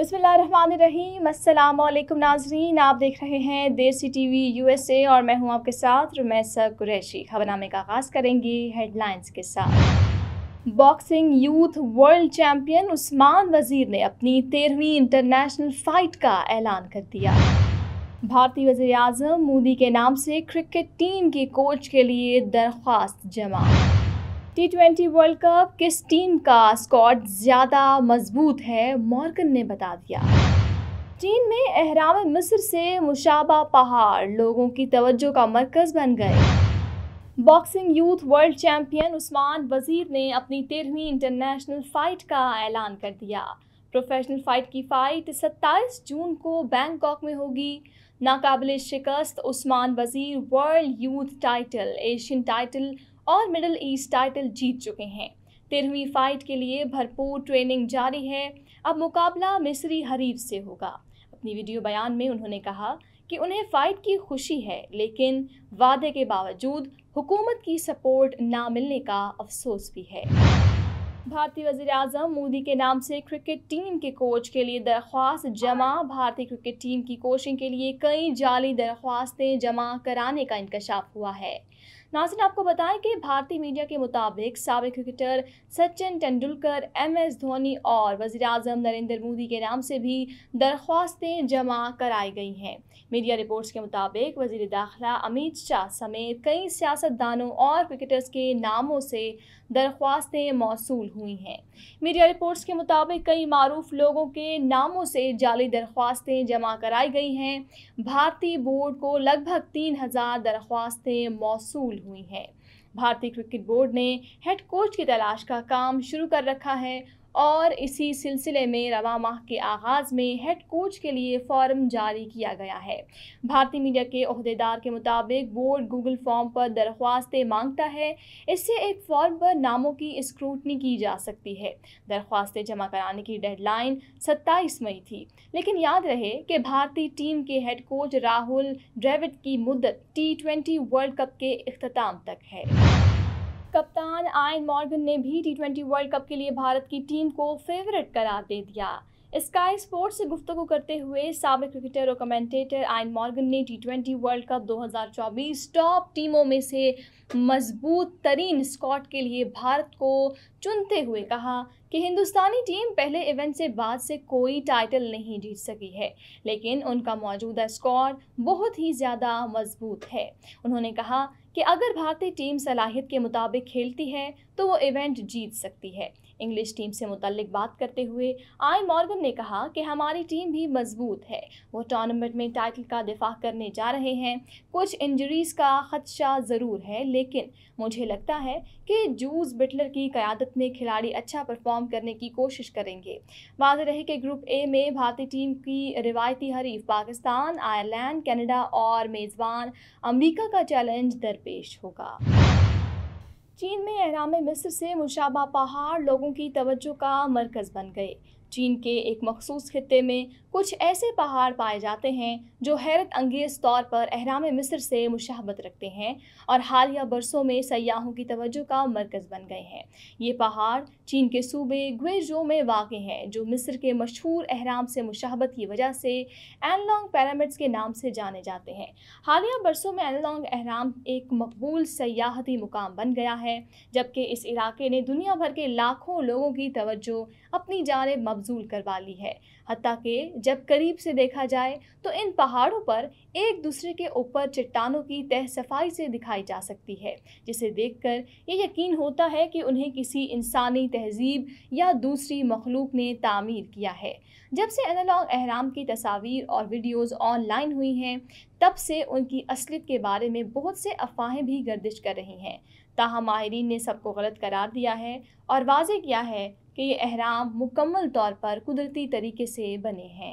अस्सलाम वालेकुम नाजरीन आप देख रहे हैं देसी टीवी यूएसए और मैं हूं आपके साथ रुमैसा कुरैशी खबरनामे का आगाज़ करेंगी हेडलाइंस के साथ boxing youth world champion Usman Wazir ने अपनी तेरहवीं इंटरनेशनल फ़ाइट का ऐलान कर दिया भारतीय वजी अजम मोदी के नाम से क्रिकेट टीम के कोच के लिए दरख्वास्त जमा टी ट्वेंटी वर्ल्ड कप किस टीम का स्कॉट ज़्यादा मजबूत है मॉर्गन ने बता दिया चीन में एहराम मिस्र से मुशाबा पहाड़ लोगों की तवज्जो का मरकज बन गए boxing youth world champion Usman Wazir ने अपनी तेरहवीं इंटरनेशनल फाइट का ऐलान कर दिया प्रोफेशनल फाइट की फाइट 27 जून को बैंकॉक में होगी नाकाबिल शिकस्त Usman Wazir world youth title Asian title और मिडल ईस्ट टाइटल जीत चुके हैं तेरहवीं फाइट के लिए भरपूर ट्रेनिंग जारी है अब मुकाबला मिस्री हरीफ से होगा अपनी वीडियो बयान में उन्होंने कहा कि उन्हें फाइट की खुशी है लेकिन वादे के बावजूद हुकूमत की सपोर्ट ना मिलने का अफसोस भी है भारतीय वजीर अजम मोदी के नाम से क्रिकेट टीम के कोच के लिए दरख्वास्त जमा भारतीय क्रिकेट टीम की कोचिंग के लिए कई जाली दरख्वास्तें जमा कराने का इंकशाफ हुआ है नाजिन आपको बताएं कि भारतीय मीडिया के मुताबिक सबक cricketer Sachin Tendulkar M S Dhoni और वजी अजम नरेंद्र मोदी के नाम से भी दरख्वास्तें जमा कराई गई हैं मीडिया रिपोर्ट्स के मुताबिक वजीर दाखिला अमित शाह समेत कई सियासतदानों और क्रिकेटर्स के नामों से दरख्वास्तें मौसू हुई हैं मीडिया रिपोर्ट्स के मुताबिक कई मरूफ लोगों के नामों से जाली दरख्वास्तें जमा कराई गई हैं भारतीय बोर्ड को लगभग तीन हज़ार दरख्वास्तें मौसू हुई हैं भारतीय क्रिकेट बोर्ड ने हेड कोच की तलाश का काम शुरू कर रखा है और इसी सिलसिले में रवा माह के आगाज़ में हेड कोच के लिए फॉर्म जारी किया गया है भारतीय मीडिया के अहदेदार के मुताबिक बोर्ड गूगल फॉर्म पर दरख्वास्तें मांगता है इससे एक फॉर्म पर नामों की स्क्रूटनी की जा सकती है दरख्वास्तें जमा कराने की डेडलाइन सत्ताईस मई थी लेकिन याद रहे कि भारतीय टीम के हेड कोच राहुल ड्रेविड की मुद्दत टी ट्वेंटी वर्ल्ड कप के अख्ताम तक है कप्तान आयन मॉर्गन ने भी टी वर्ल्ड कप के लिए भारत की टीम को फेवरेट करार दे दिया स्काई स्पोर्ट्स से गुफ्तु करते हुए सबक क्रिकेटर और कमेंटेटर आइन मॉर्गन ने T twenty world cup 2024 top टीमों में से मजबूत तरीन स्कॉट के लिए भारत को चुनते हुए कहा कि हिंदुस्तानी टीम पहले इवेंट से बाद से कोई टाइटल नहीं जीत सकी है लेकिन उनका मौजूदा स्कॉट बहुत ही ज़्यादा मजबूत है उन्होंने कहा कि अगर भारतीय टीम सलाहियत के मुताबिक खेलती है तो वो इवेंट जीत सकती है इंग्लिश टीम से मुतल बात करते हुए आई मॉर्गन ने कहा कि हमारी टीम भी मजबूत है वो टूर्नामेंट में टाइटल का दिफा करने जा रहे हैं कुछ इंजरीज का खदशा ज़रूर है लेकिन मुझे लगता है कि जूस बिटलर की क़्यादत में खिलाड़ी अच्छा परफॉर्म करने की कोशिश करेंगे वाज रहे कि ग्रुप ए में भारतीय टीम की रिवायती हरीफ पाकिस्तान आयरलैंड कनाडा और मेज़बान अमेरिका का चैलेंज दरपेश होगा चीन में एहराम मिस्र से मुशाबा पहाड़ लोगों की तवज्जो का मरकज बन गए चीन के एक मखसूस खत्े में कुछ ऐसे पहाड़ पाए जाते हैं जो हैरत अंगेज तौर पर अहराम मिस्र से मुशाहबत रखते हैं और हालिया बरसों में सयाहों की तवज्जो का मरकज़ बन गए हैं ये पहाड़ चीन के सूबे ग्वेजो में वाक़ हैं जो मिस्र के मशहूर अहराम से मुशाहबत की वजह से एनलॉन्ग पैरामिड्स के नाम से जाने जाते हैं हालिया बरसों में एनलॉन्ग अहराम एक मकबूल सयाहती मुकाम बन गया है जबकि इस इलाके ने दुनिया भर के लाखों लोगों की तवज्जो अपनी जानब मौजूल करवा ली है हती कि जब करीब से देखा जाए तो इन पहाड़ों पर एक दूसरे के ऊपर चट्टानों की तह सफाई से दिखाई जा सकती है जिसे देख कर ये यकीन होता है कि उन्हें किसी इंसानी तहजीब या दूसरी मखलूक ने तामीर किया है जब से एनालॉग अहराम की तस्वीर और वीडियोज़ ऑनलाइन हुई हैं तब से उनकी असलियत के बारे में बहुत से अफवाहें भी गर्दिश कर रही हैं ताहम माहरीन ने सबको गलत करार दिया है और वाजे किया है कि ये अहराम मुकम्मल तौर पर कुदरती तरीके से बने हैं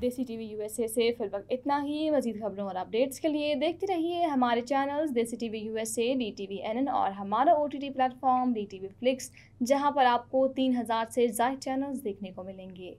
देसी टीवी यूएसए से फिर वक्त इतना ही मजीद खबरों और अपडेट्स के लिए देखते रहिए हमारे channels Desi TV USA D T V N N और हमारा O T T platform D T V Flix जहाँ पर आपको तीन हज़ार से ज़ायद चैनल्स देखने को मिलेंगे